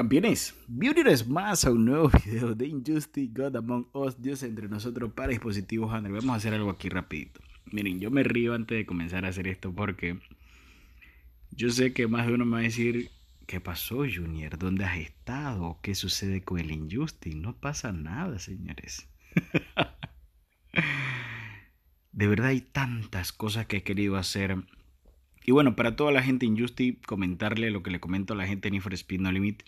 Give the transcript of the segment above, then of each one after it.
Campeones, bienvenidos más a un nuevo video de Injustice God Among Us, Dios entre nosotros para dispositivos Android. Vamos a hacer algo aquí rapidito. Miren, yo me río antes de comenzar a hacer esto porque yo sé que más de uno me va a decir, ¿qué pasó Junior? ¿Dónde has estado? ¿Qué sucede con el Injustice? No pasa nada, señores. de verdad hay tantas cosas que he querido hacer y bueno, para toda la gente Injusti, comentarle lo que le comento a la gente en Need Speed No Limit.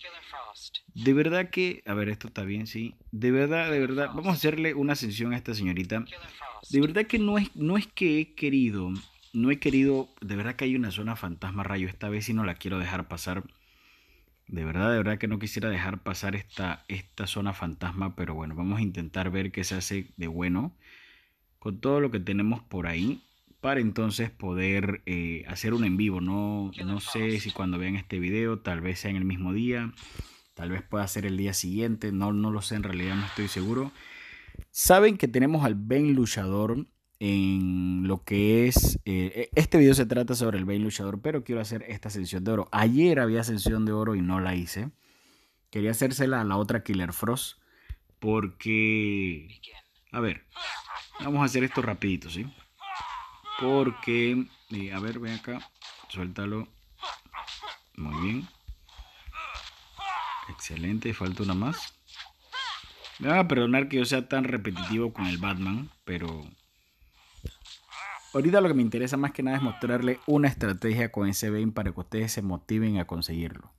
De verdad que, a ver, esto está bien, sí. De verdad, de verdad, vamos a hacerle una ascensión a esta señorita. De verdad que no es, no es que he querido, no he querido, de verdad que hay una zona fantasma rayo esta vez y no la quiero dejar pasar. De verdad, de verdad que no quisiera dejar pasar esta, esta zona fantasma, pero bueno, vamos a intentar ver qué se hace de bueno con todo lo que tenemos por ahí para entonces poder eh, hacer un en vivo. No, no sé si cuando vean este video, tal vez sea en el mismo día, tal vez pueda ser el día siguiente, no, no lo sé, en realidad no estoy seguro. Saben que tenemos al Ben Luchador en lo que es... Eh, este video se trata sobre el Ben Luchador, pero quiero hacer esta ascensión de oro. Ayer había ascensión de oro y no la hice. Quería hacérsela a la otra Killer Frost porque... A ver, vamos a hacer esto rapidito, ¿sí? Porque, eh, a ver, ven acá, suéltalo. Muy bien. Excelente, falta una más. Me van ah, a perdonar que yo sea tan repetitivo con el Batman, pero... Ahorita lo que me interesa más que nada es mostrarle una estrategia con ese Bane para que ustedes se motiven a conseguirlo.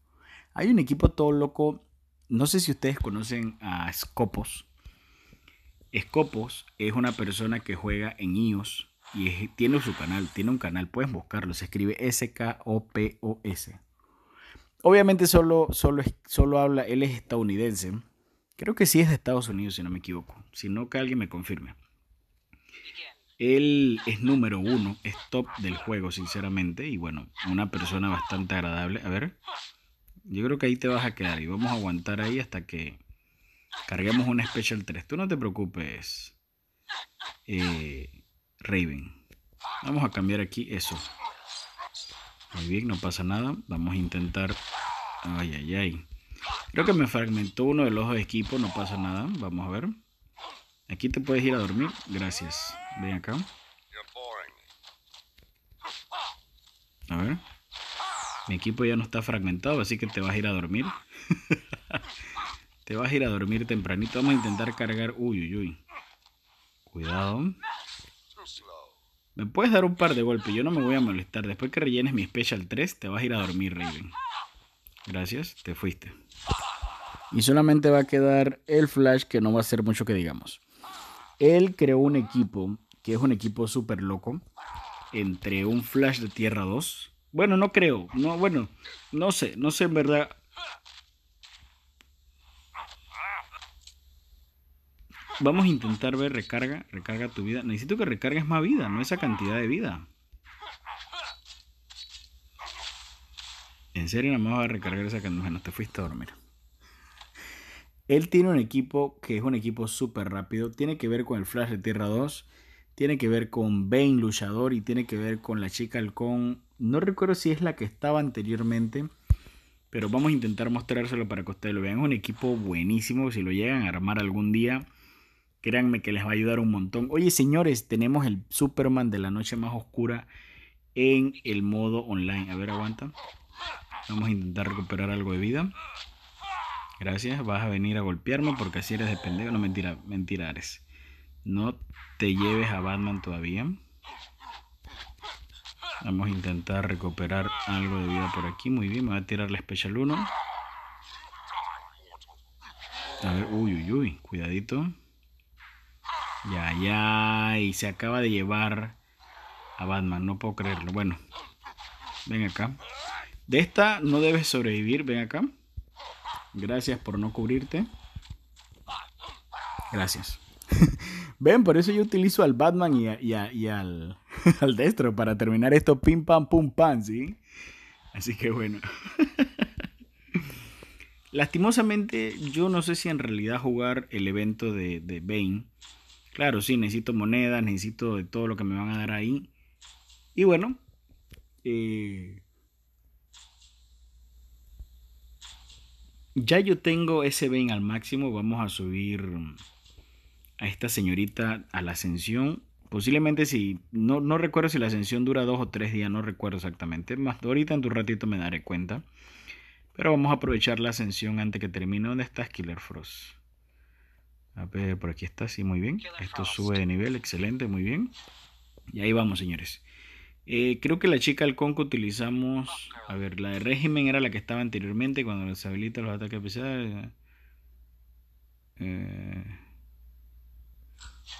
Hay un equipo todo loco, no sé si ustedes conocen a Scopos. Scopos es una persona que juega en IOS y tiene su canal, tiene un canal, puedes buscarlo, se escribe S-K-O-P-O-S. Obviamente solo, solo, solo habla, él es estadounidense, creo que sí es de Estados Unidos, si no me equivoco, si no que alguien me confirme. Él es número uno, es top del juego, sinceramente, y bueno, una persona bastante agradable. A ver, yo creo que ahí te vas a quedar y vamos a aguantar ahí hasta que carguemos un Special 3. Tú no te preocupes. Eh, Raven. Vamos a cambiar aquí eso. Muy bien, no pasa nada. Vamos a intentar... Ay, ay, ay. Creo que me fragmentó uno de los equipos. equipo, no pasa nada. Vamos a ver. Aquí te puedes ir a dormir. Gracias. Ven acá. A ver. Mi equipo ya no está fragmentado, así que te vas a ir a dormir. te vas a ir a dormir tempranito. Vamos a intentar cargar... Uy, uy, uy. Cuidado. Me puedes dar un par de golpes, yo no me voy a molestar. Después que rellenes mi Special 3, te vas a ir a dormir, Raven. Gracias, te fuiste. Y solamente va a quedar el Flash, que no va a ser mucho que digamos. Él creó un equipo, que es un equipo súper loco, entre un Flash de Tierra 2. Bueno, no creo, no, bueno, no sé, no sé en verdad Vamos a intentar ver recarga, recarga tu vida. Necesito que recargues más vida, no esa cantidad de vida. En serio, nada más va a recargar esa cantidad. no te fuiste a dormir. Él tiene un equipo que es un equipo súper rápido. Tiene que ver con el Flash de Tierra 2. Tiene que ver con Bane Luchador. Y tiene que ver con la chica halcón. No recuerdo si es la que estaba anteriormente. Pero vamos a intentar mostrárselo para que ustedes lo vean. Es un equipo buenísimo. Si lo llegan a armar algún día Créanme que les va a ayudar un montón. Oye, señores, tenemos el Superman de la noche más oscura en el modo online. A ver, aguanta. Vamos a intentar recuperar algo de vida. Gracias, vas a venir a golpearme porque así eres de pendejo. No, mentira, mentira eres. No te lleves a Batman todavía. Vamos a intentar recuperar algo de vida por aquí. Muy bien, me voy a tirar la Special 1. A ver, uy, uy, uy, cuidadito. Ya, ya. Y se acaba de llevar a Batman. No puedo creerlo. Bueno. Ven acá. De esta no debes sobrevivir. Ven acá. Gracias por no cubrirte. Gracias. Ven, por eso yo utilizo al Batman y, al, Destro para terminar esto pim pam pum pam, ¿sí? Así que bueno. Lastimosamente, yo no sé si en realidad jugar el evento de, de Bane Claro, sí, necesito monedas, necesito de todo lo que me van a dar ahí. Y bueno, eh, ya yo tengo ese ben al máximo. Vamos a subir a esta señorita a la ascensión. Posiblemente si, no, recuerdo si la ascensión dura dos o tres días, no recuerdo exactamente. Más ahorita en tu ratito me daré cuenta. Pero vamos a aprovechar la ascensión antes que termine. ¿Dónde estás, Killer Frost? por aquí está, sí, muy bien. Esto sube de nivel, excelente, muy bien. Y ahí vamos, señores. Eh, creo que la chica halcón que utilizamos, a ver, la de régimen era la que estaba anteriormente cuando se habilita los ataques pesados. Eh,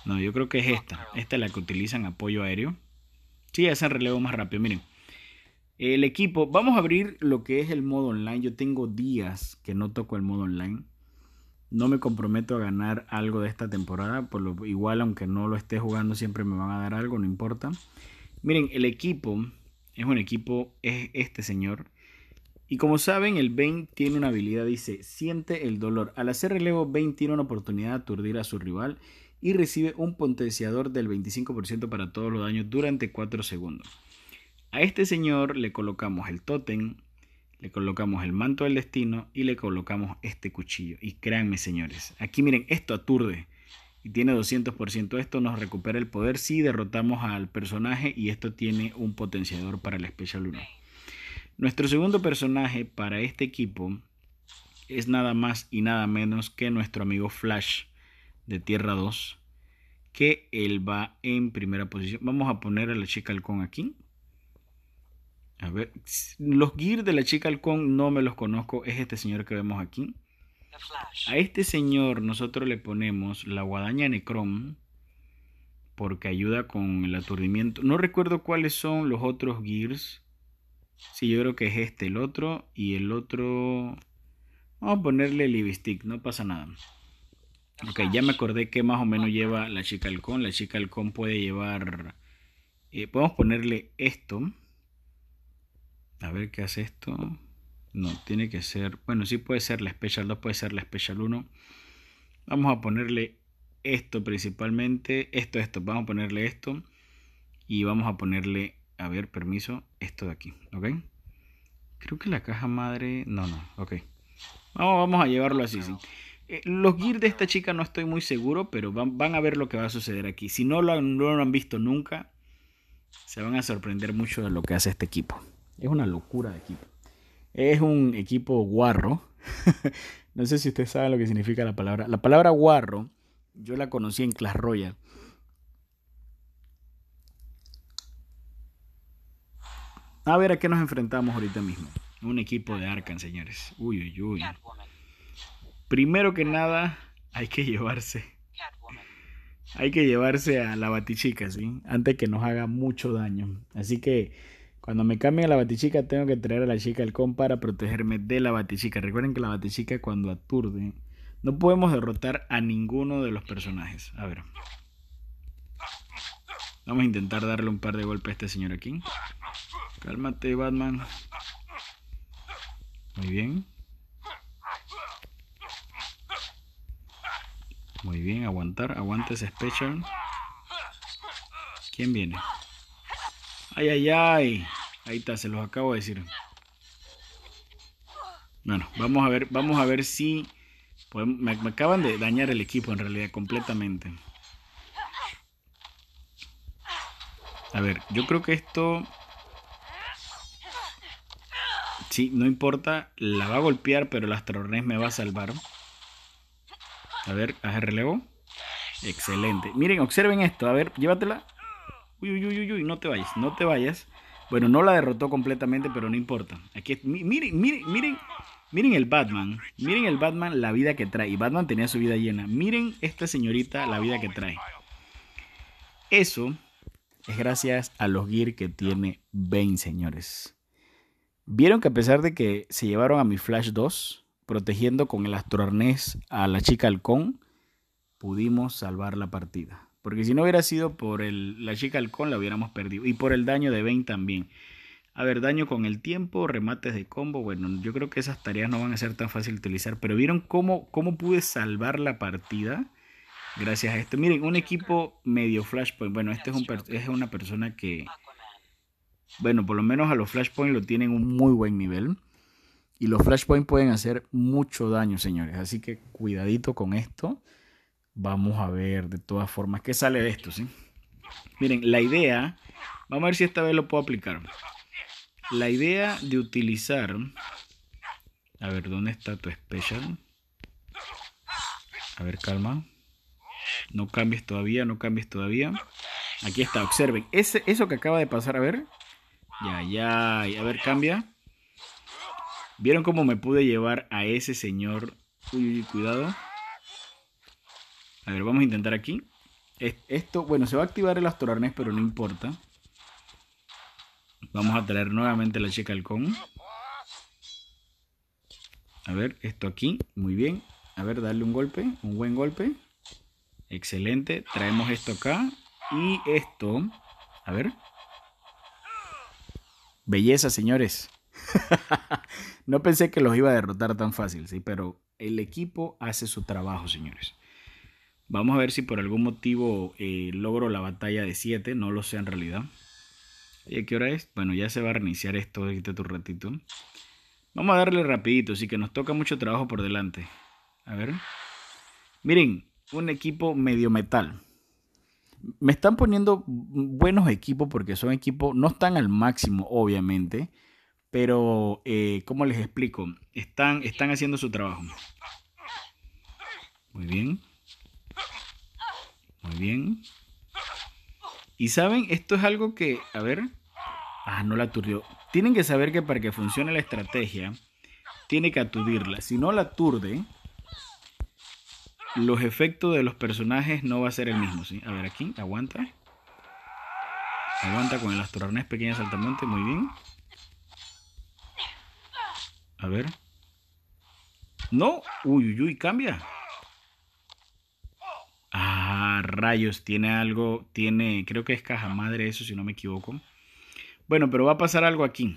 no, yo creo que es esta. Esta es la que utilizan apoyo aéreo. Sí, hacen relevo más rápido. Miren, el equipo, vamos a abrir lo que es el modo online. Yo tengo días que no toco el modo online. No me comprometo a ganar algo de esta temporada, por lo igual aunque no lo esté jugando siempre me van a dar algo, no importa. Miren, el equipo es un equipo, es este señor. Y como saben, el Bane tiene una habilidad, dice, siente el dolor. Al hacer relevo, Bane tiene una oportunidad de aturdir a su rival y recibe un potenciador del 25% para todos los daños durante 4 segundos. A este señor le colocamos el Totem le colocamos el manto del destino y le colocamos este cuchillo. Y créanme, señores, aquí miren, esto aturde. Y tiene 200% esto, nos recupera el poder si derrotamos al personaje y esto tiene un potenciador para la especial 1. Nuestro segundo personaje para este equipo es nada más y nada menos que nuestro amigo Flash de Tierra 2, que él va en primera posición. Vamos a poner a la chica halcón aquí a ver, los gears de la chica halcón no me los conozco, es este señor que vemos aquí. A este señor nosotros le ponemos la guadaña Necrom porque ayuda con el aturdimiento. No recuerdo cuáles son los otros gears. Sí, yo creo que es este, el otro y el otro... Vamos a ponerle Stick, no pasa nada. Ok, ya me acordé que más o menos lleva la chica halcón. La chica halcón puede llevar... Eh, podemos ponerle esto. A ver qué hace esto. No, tiene que ser. Bueno, sí puede ser la Special 2, puede ser la Special 1. Vamos a ponerle esto principalmente. Esto, esto. Vamos a ponerle esto. Y vamos a ponerle, a ver, permiso, esto de aquí. ¿Ok? Creo que la caja madre... No, no. Ok. Vamos, a llevarlo así, eh, los gears de esta chica no estoy muy seguro, pero van, a ver lo que va a suceder aquí. Si no lo, no lo han visto nunca, se van a sorprender mucho de lo que hace este equipo. Es una locura de equipo. Es un equipo guarro. no sé si usted sabe lo que significa la palabra. La palabra guarro, yo la conocí en Clash Royale. A ver a qué nos enfrentamos ahorita mismo. Un equipo de arcan señores. Uy, uy, uy. Primero que nada, hay que llevarse. Hay que llevarse a la batichica, ¿sí? Antes que nos haga mucho daño. Así que cuando me cambien la batichica, tengo que traer a la chica al con para protegerme de la batichica. Recuerden que la batichica cuando aturde, no podemos derrotar a ninguno de los personajes. A ver. Vamos a intentar darle un par de golpes a este señor aquí. Cálmate, Batman. Muy bien. Muy bien, aguantar. Aguantes ese special. ¿Quién viene? Ay, ay, ay. Ahí está, se los acabo de decir. Bueno, vamos a ver, vamos a ver si me, acaban de dañar el equipo en realidad completamente. A ver, yo creo que esto Sí, no importa, la va a golpear, pero el astronés me va a salvar. A ver, haz el relevo. Excelente. Miren, observen esto. A ver, llévatela. Uy, uy, uy, uy, no te vayas, no te vayas. Bueno, no la derrotó completamente, pero no importa. Aquí, miren, miren, miren, miren el Batman. Miren el Batman, la vida que trae. Y Batman tenía su vida llena. Miren esta señorita, la vida que trae. Eso es gracias a los gear que tiene Bane, señores. Vieron que a pesar de que se llevaron a mi Flash 2, protegiendo con el astroarnés a la chica halcón, pudimos salvar la partida. Porque si no hubiera sido por la chica halcón, la hubiéramos perdido. Y por el daño de Bane también. A ver, daño con el tiempo, remates de combo. Bueno, yo creo que esas tareas no van a ser tan fácil de utilizar. Pero vieron cómo, cómo pude salvar la partida gracias a esto. Miren, un equipo medio flashpoint. Bueno, este es, un, es una persona que... Bueno, por lo menos a los flashpoint lo tienen un muy buen nivel. Y los flashpoint pueden hacer mucho daño, señores. Así que cuidadito con esto. Vamos a ver de todas formas qué sale de esto, ¿sí? Miren, la idea, vamos a ver si esta vez lo puedo aplicar. La idea de utilizar, a ver, ¿dónde está tu especial, A ver, calma. No cambies todavía, no cambies todavía. Aquí está, observen. eso que acaba de pasar, a ver. Ya, ya, A ver, cambia. ¿Vieron cómo me pude llevar a ese señor? Uy, uy, cuidado. A ver, vamos a intentar aquí. Esto, bueno, se va a activar el astorarnés, pero no importa. Vamos a traer nuevamente la checa al con. A ver, esto aquí, muy bien. A ver, darle un golpe, un buen golpe. Excelente, traemos esto acá. Y esto, a ver. Belleza, señores. no pensé que los iba a derrotar tan fácil, sí, pero el equipo hace su trabajo, señores. Vamos a ver si por algún motivo eh, logro la batalla de 7, no lo sé en realidad. a ¿qué hora es? Bueno, ya se va a reiniciar esto, tu ratito. Vamos a darle rapidito, así que nos toca mucho trabajo por delante. A ver. Miren, un equipo medio metal. Me están poniendo buenos equipos porque son equipos, no están al máximo, obviamente, pero, como eh, ¿cómo les explico? Están, están haciendo su trabajo. Muy bien. Muy bien. Y saben, esto es algo que, a ver, ah, no la aturdió. Tienen que saber que para que funcione la estrategia, tiene que aturdirla. Si no la aturde, los efectos de los personajes no va a ser el mismo, ¿sí? A ver, aquí, aguanta. Aguanta con el astorarnés pequeñas saltamonte, muy bien. A ver. No, uy, uy, uy, cambia rayos, tiene algo, tiene, creo que es caja madre eso, si no me equivoco. Bueno, pero va a pasar algo aquí.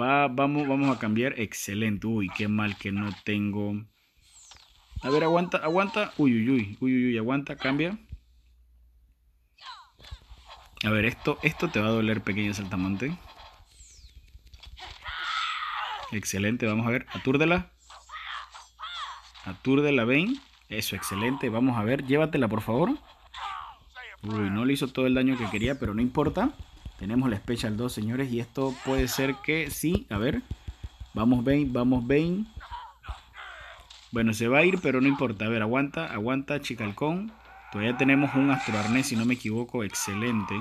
Va, vamos, vamos a cambiar. Excelente. Uy, qué mal que no tengo. A ver, aguanta, aguanta. Uy, uy, uy, uy, uy, aguanta, cambia. A ver, esto, esto te va a doler, pequeño saltamante. Excelente, vamos a ver. Atúrdela. Atúrdela, vein. Eso, excelente. Vamos a ver, llévatela por favor. Uy, no le hizo todo el daño que quería, pero no importa. Tenemos la Special 2, señores, y esto puede ser que sí. A ver, vamos Bane, vamos Bane. Bueno, se va a ir, pero no importa. A ver, aguanta, aguanta, Chicalcón. Todavía tenemos un astroarnés, si no me equivoco, excelente.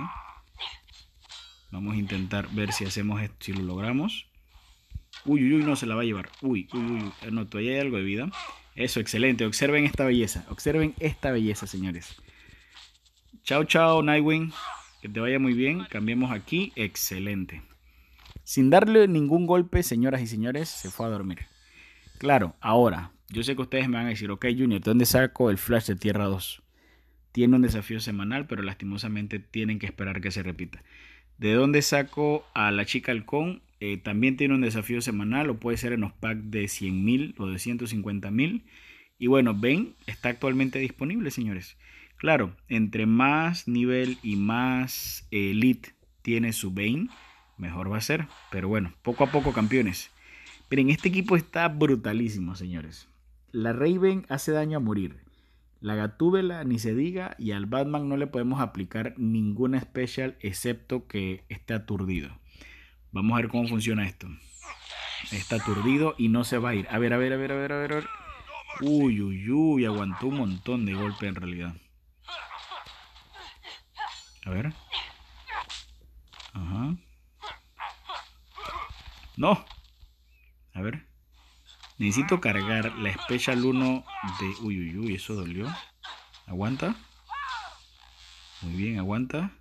Vamos a intentar ver si hacemos esto, si lo logramos. Uy, uy, uy, no se la va a llevar. Uy, uy, uy, no, todavía hay algo de vida. Eso, excelente. Observen esta belleza. Observen esta belleza, señores. Chao, chao, Nightwing. Que te vaya muy bien. Cambiemos aquí. Excelente. Sin darle ningún golpe, señoras y señores, se fue a dormir. Claro, ahora, yo sé que ustedes me van a decir, ok, Junior, ¿de ¿dónde saco el Flash de Tierra 2? Tiene un desafío semanal, pero lastimosamente tienen que esperar que se repita. ¿De dónde saco a la chica halcón? Eh, también tiene un desafío semanal o puede ser en los packs de 100.000 o de 150.000 Y bueno, Bane está actualmente disponible, señores. Claro, entre más nivel y más eh, elite tiene su Bane, mejor va a ser. Pero bueno, poco a poco, campeones. Miren, este equipo está brutalísimo, señores. La Raven hace daño a morir. La Gatúbela ni se diga. Y al Batman no le podemos aplicar ninguna special excepto que esté aturdido. Vamos a ver cómo funciona esto. Está aturdido y no se va a ir. A ver, a ver, a ver, a ver, a ver. A Uy, uy, uy, aguantó un montón de golpe en realidad. A ver. Ajá. No. A ver. Necesito cargar la Special 1 de... Uy, uy, uy, eso dolió. Aguanta. Muy bien, aguanta.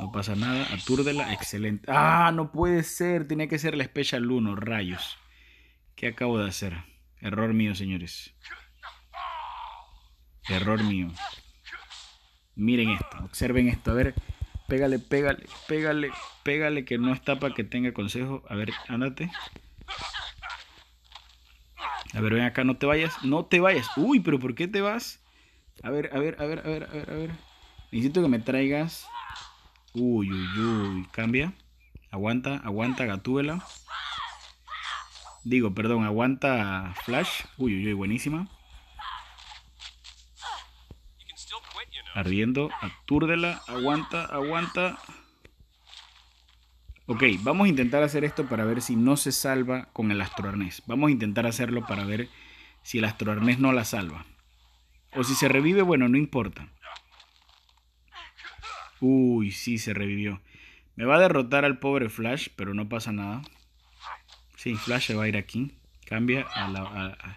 No pasa nada. Atúrdela. Excelente. Ah, no puede ser. tiene que ser la Special 1. Rayos. ¿Qué acabo de hacer? Error mío, señores. Error mío. Miren esto. Observen esto. A ver. Pégale, pégale, pégale, pégale. Que no está para que tenga consejo. A ver, ándate. A ver, ven acá, no te vayas, no te vayas. Uy, pero ¿por qué te vas? A ver, a ver, a ver, a ver, a ver, a ver. Necesito que me traigas Uy, uy, uy. Cambia. Aguanta, aguanta Gatúbela. Digo, perdón, aguanta Flash. Uy, uy, uy, buenísima. Ardiendo, atúrdela, aguanta, aguanta. Ok, vamos a intentar hacer esto para ver si no se salva con el astroarnés. Vamos a intentar hacerlo para ver si el astroarnés no la salva. O si se revive, bueno, no importa. Uy, sí, se revivió. Me va a derrotar al pobre Flash, pero no pasa nada. Sí, Flash se va a ir aquí. Cambia a la, a, a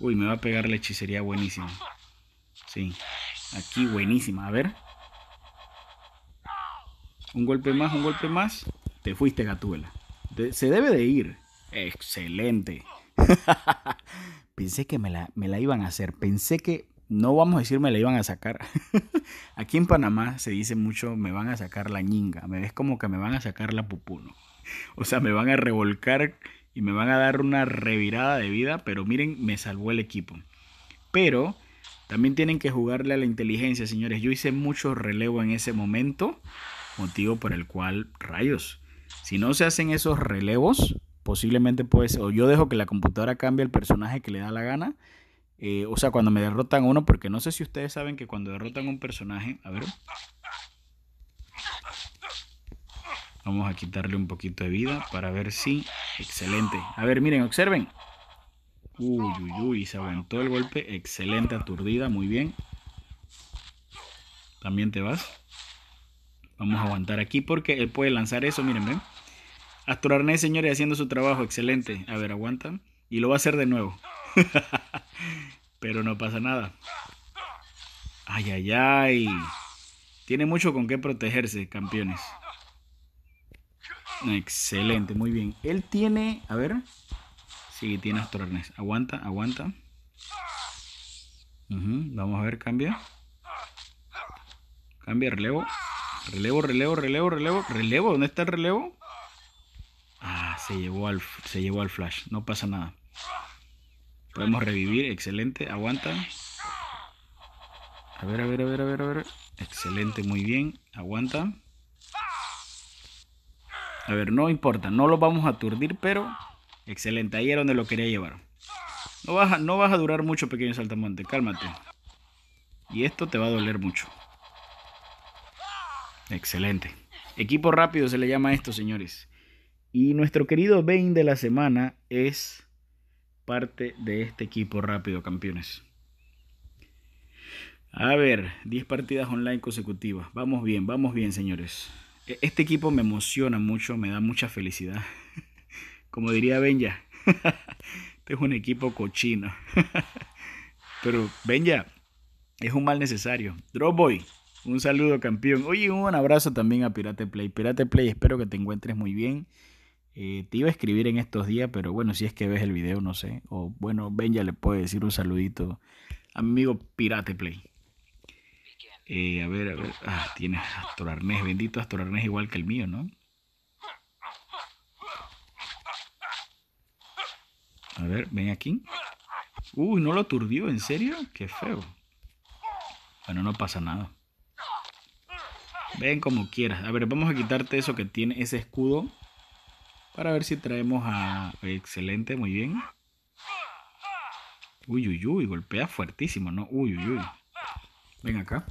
Uy, me va a pegar la hechicería buenísima. Sí, aquí buenísima. A ver. Un golpe más, un golpe más. Te fuiste, Gatuela. se debe de ir. Excelente. Pensé que me la, me la iban a hacer. Pensé que no vamos a decir me la iban a sacar. Aquí en Panamá se dice mucho me van a sacar la ñinga, me ves como que me van a sacar la pupuno. O sea, me van a revolcar y me van a dar una revirada de vida, pero miren, me salvó el equipo. Pero también tienen que jugarle a la inteligencia, señores. Yo hice mucho relevo en ese momento, motivo por el cual, rayos, si no se hacen esos relevos, posiblemente puede ser, o yo dejo que la computadora cambie el personaje que le da la gana, eh, o sea, cuando me derrotan uno, porque no sé si ustedes saben que cuando derrotan un personaje, a ver. Vamos a quitarle un poquito de vida para ver si... Excelente. A ver, miren, observen. Uy, uy, uy, se aguantó el golpe. Excelente aturdida, muy bien. También te vas. Vamos a aguantar aquí porque él puede lanzar eso, miren, ven. Asturarné, señores, haciendo su trabajo, excelente. A ver, aguanta. Y lo va a hacer de nuevo. Pero no pasa nada. Ay, ay, ay. Tiene mucho con qué protegerse, campeones. Excelente, muy bien. Él tiene, a ver. Sí, tiene astrones, Aguanta, aguanta. Vamos a ver, cambia. Cambia, relevo. Relevo, relevo, relevo, relevo. ¿Relevo? ¿Dónde está el relevo? Ah, se llevó al, se llevó al flash. No pasa nada. Podemos revivir, excelente, aguanta. A ver, a ver, a ver, a ver, a ver. Excelente, muy bien, aguanta. A ver, no importa, no lo vamos a aturdir, pero excelente, ahí era donde lo quería llevar. No vas, a, no vas a durar mucho, pequeño saltamonte, cálmate. Y esto te va a doler mucho. Excelente. Equipo rápido se le llama a esto, señores. Y nuestro querido Bane de la semana es parte de este equipo rápido, campeones. A ver, 10 partidas online consecutivas. Vamos bien, vamos bien, señores. E, este equipo me emociona mucho, me da mucha felicidad. Como diría Benja, este es un equipo cochino. Pero Benja, es un mal necesario. Dropboy, un saludo campeón. Oye, un abrazo también a Pirate Play. Pirate Play, espero que te encuentres muy bien. Eh, te iba a escribir en estos días, pero bueno, si es que ves el video, no sé. O bueno, ven, ya le puede decir un saludito amigo Pirate Play. Eh, a ver, a ver. Ah, tienes Astor Arnés. Bendito Astor Arnés, igual que el mío, ¿no? A ver, ven aquí. Uy, no lo aturdió, ¿en serio? Qué feo. Bueno, no pasa nada. Ven como quieras. A ver, vamos a quitarte eso que tiene ese escudo para ver si traemos a... Excelente, muy bien. Uy, uy, uy, golpea fuertísimo, ¿no? Uy, uy, uy. Ven acá.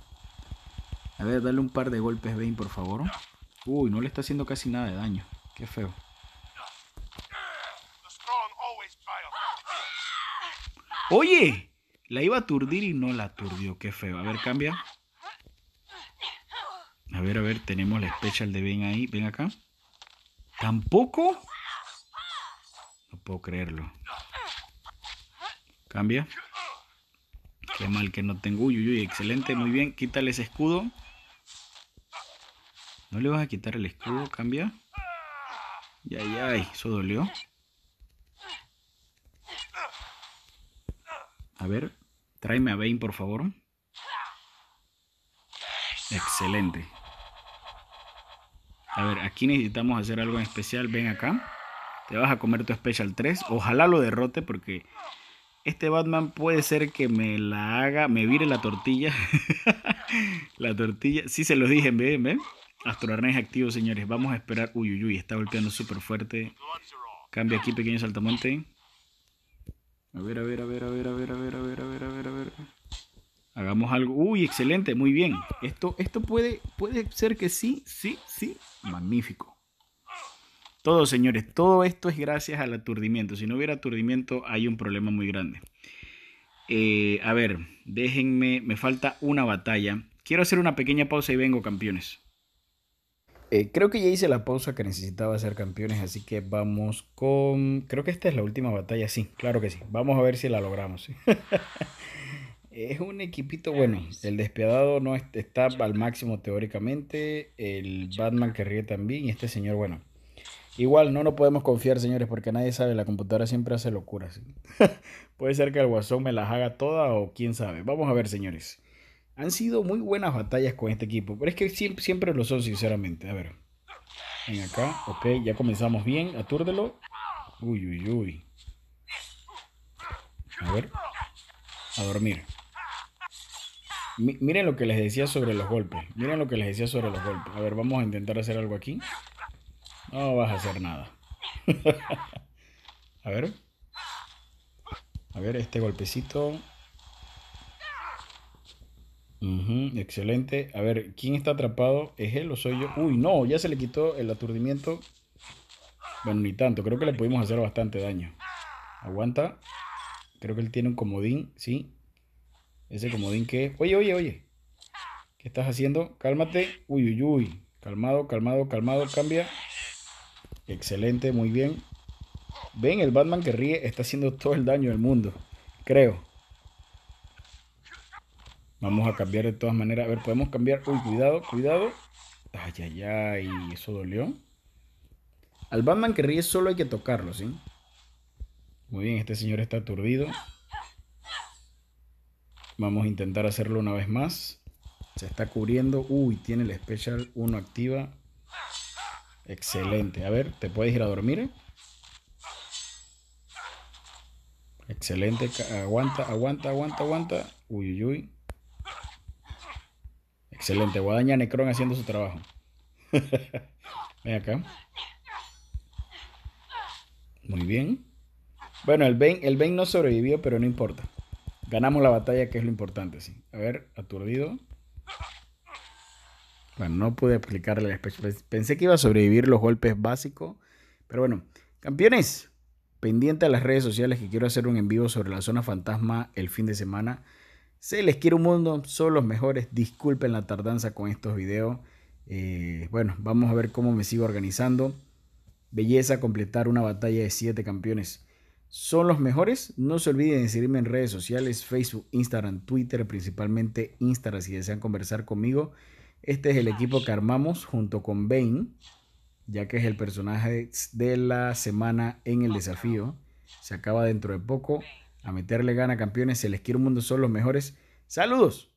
A ver, dale un par de golpes, Bane, por favor. Uy, no le está haciendo casi nada de daño. Qué feo. Oye, la iba a aturdir y no la aturdió. Qué feo. A ver, cambia. A ver, a ver, tenemos la special de Ben ahí. Ven acá. ¿Tampoco? No puedo creerlo. Cambia. Qué mal que no tengo. Uy, uy, uy, excelente, muy bien. Quítale ese escudo. ¿No le vas a quitar el escudo? Cambia. Ya, ya, eso dolió. A ver, tráeme a Bane, por favor. Excelente a ver, aquí necesitamos hacer algo en especial, ven acá. Te vas a comer tu Special 3, ojalá lo derrote porque este Batman puede ser que me la haga, me vire la tortilla. la tortilla, sí se lo dije, ven, ven. Astro activo, señores. Vamos a esperar. Uy, uy, uy, está golpeando súper fuerte. Cambia aquí, pequeño saltamonte. A ver, a ver, a ver, a ver, a ver, a ver, a ver, a ver, a ver, a ver. Hagamos algo. Uy, excelente, muy bien. Esto, esto puede, puede ser que sí, sí, sí. Magnífico. Todo, señores, todo esto es gracias al aturdimiento. Si no hubiera aturdimiento, hay un problema muy grande. Eh, a ver, déjenme, me falta una batalla. Quiero hacer una pequeña pausa y vengo, campeones. Eh, creo que ya hice la pausa que necesitaba hacer campeones, así que vamos con... Creo que esta es la última batalla, sí, claro que sí. Vamos a ver si la logramos. ¿sí? Es un equipito ah, bueno. El despiadado no está al máximo teóricamente. El Batman que ríe también. Y este señor, bueno. Igual no lo podemos confiar, señores, porque nadie sabe. La computadora siempre hace locuras. Puede ser que el guasón me las haga todas o quién sabe. Vamos a ver, señores. Han sido muy buenas batallas con este equipo. Pero es que siempre, siempre lo son, sinceramente. A ver. Ven acá. Ok, ya comenzamos bien. Atúrdelo. Uy, uy, uy. A ver. A dormir miren lo que les decía sobre los golpes. Miren lo que les decía sobre los golpes. A ver, vamos a intentar hacer algo aquí. No vas a hacer nada. a ver. A ver, este golpecito. excelente. A ver, ¿quién está atrapado? ¿Es él o soy yo? Uy, no, ya se le quitó el aturdimiento. Bueno, ni tanto. Creo que le pudimos hacer bastante daño. Aguanta. Creo que él tiene un comodín, sí. Ese comodín que... Oye, oye, oye. ¿Qué estás haciendo? Cálmate. Uy, uy, uy. Calmado, calmado, calmado. Cambia. Excelente, muy bien. Ven, el Batman que ríe está haciendo todo el daño del mundo. Creo. Vamos a cambiar de todas maneras. A ver, podemos cambiar. Uy, cuidado, cuidado. Ay, ay, ay. Eso dolió. Al Batman que ríe solo hay que tocarlo, ¿sí? Muy bien, este señor está aturdido. Vamos a intentar hacerlo una vez más. Se está cubriendo. Uy, tiene el Special 1 activa. Excelente. A ver, ¿te puedes ir a dormir? Excelente. Aguanta, aguanta, aguanta, aguanta. Uy, uy, uy. Excelente. Guadaña Necron haciendo su trabajo. Ven acá. Muy bien. Bueno, el Bane, el Bane no sobrevivió, pero no importa. Ganamos la batalla, que es lo importante, sí. A ver, aturdido. Bueno, no pude explicarle. Pensé que iba a sobrevivir los golpes básicos. Pero bueno, campeones, pendiente a las redes sociales que quiero hacer un en vivo sobre la zona fantasma el fin de semana. Se les quiere un mundo, son los mejores. Disculpen la tardanza con estos videos. Eh, bueno, vamos a ver cómo me sigo organizando. Belleza completar una batalla de 7 campeones son los mejores. No se olviden de seguirme en redes sociales, Facebook, Instagram, Twitter, principalmente Instagram si desean conversar conmigo. Este es el equipo que armamos junto con Bane, ya que es el personaje de la semana en el desafío. Se acaba dentro de poco. A meterle gana, campeones. Se les quiere un mundo, son los mejores. Saludos.